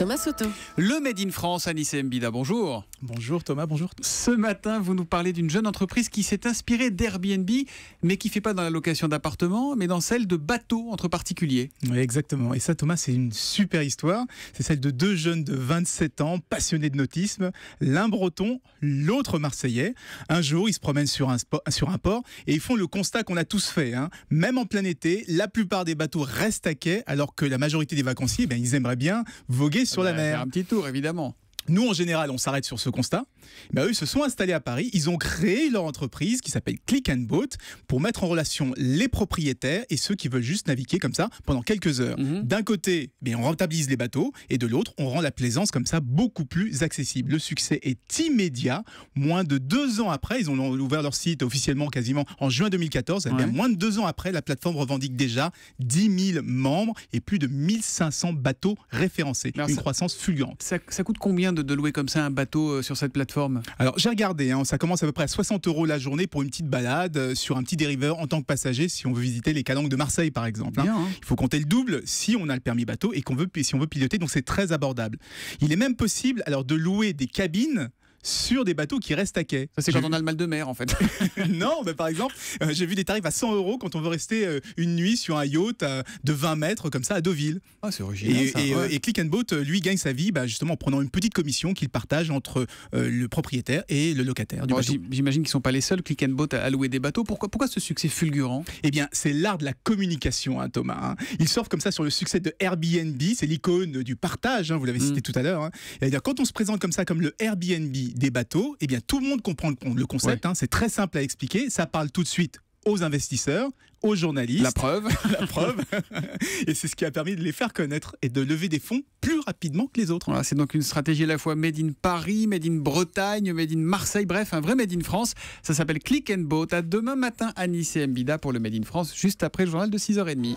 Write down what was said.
Thomas Soto. Le Made in France, Anissé Mbida, bonjour. Bonjour Thomas, bonjour. Ce matin, vous nous parlez d'une jeune entreprise qui s'est inspirée d'Airbnb, mais qui ne fait pas dans la location d'appartements, mais dans celle de bateaux entre particuliers. Oui, exactement. Et ça, Thomas, c'est une super histoire. C'est celle de deux jeunes de 27 ans, passionnés de nautisme, l'un breton, l'autre marseillais. Un jour, ils se promènent sur un, sur un port et ils font le constat qu'on a tous fait. Hein. Même en plein été, la plupart des bateaux restent à quai, alors que la majorité des vacanciers, eh ben, ils aimeraient bien voguer sur la eh ben, mer. un petit tour, évidemment. Nous, en général, on s'arrête sur ce constat. Mais bah eux, ils se sont installés à Paris. Ils ont créé leur entreprise qui s'appelle Click and Boat pour mettre en relation les propriétaires et ceux qui veulent juste naviguer comme ça pendant quelques heures. Mhm. D'un côté, ben, on rentabilise les bateaux et de l'autre, on rend la plaisance comme ça beaucoup plus accessible. Le succès est immédiat. Moins de deux ans après, ils ont ouvert leur site officiellement quasiment en juin 2014. Eh moins de deux ans après, la plateforme revendique déjà 10 000 membres et plus de 1500 bateaux référencés. Une croissance fulgurante. ça coûte combien de, louer comme ça un bateau euh, sur cette plateforme Alors j'ai regardé, hein. ça commence à peu près à 60 euros la journée pour une petite balade euh, sur un petit dériveur en tant que passager si on veut visiter les calanques de Marseille par exemple. Hein. Hein. Il faut compter le double si on a le permis bateau et qu'on veut, si on veut piloter, donc c'est très abordable. Il est même possible alors de louer des cabines sur des bateaux qui restent à quai. Ça, c'est quand on a le mal de mer, en fait. non, mais par exemple, euh, j'ai vu des tarifs à 100 euros quand on veut rester euh, une nuit sur un yacht euh, de 20 mètres, comme ça, à Deauville. Ah, c'est original. Et, ça, Click Boat, lui, gagne sa vie bah, justement en prenant une petite commission qu'il partage entre le propriétaire et le locataire. J'imagine qu'ils ne sont pas les seuls, Click and Boat, à louer des bateaux. Pourquoi, pourquoi ce succès fulgurant Eh bien, c'est l'art de la communication, hein, Thomas. Ils hein. Il comme ça sur le succès de Airbnb. C'est l'icône du partage, hein, vous l'avez mm. cité tout à l'heure. Quand on se présente comme ça, comme le Airbnb, des bateaux, et eh bien, tout le monde comprend le concept. Hein. c'est très simple à expliquer. Ça parle tout de suite aux investisseurs, aux journalistes. La preuve. la preuve. et c'est ce qui a permis de les faire connaître et de lever des fonds plus rapidement que les autres. c'est donc une stratégie à la fois made in Paris, made in Bretagne, made in Marseille, bref, un vrai made in France. Ça s'appelle Click and Boat. À demain matin à Nice et Mbida pour le made in France, juste après le journal de 6h30.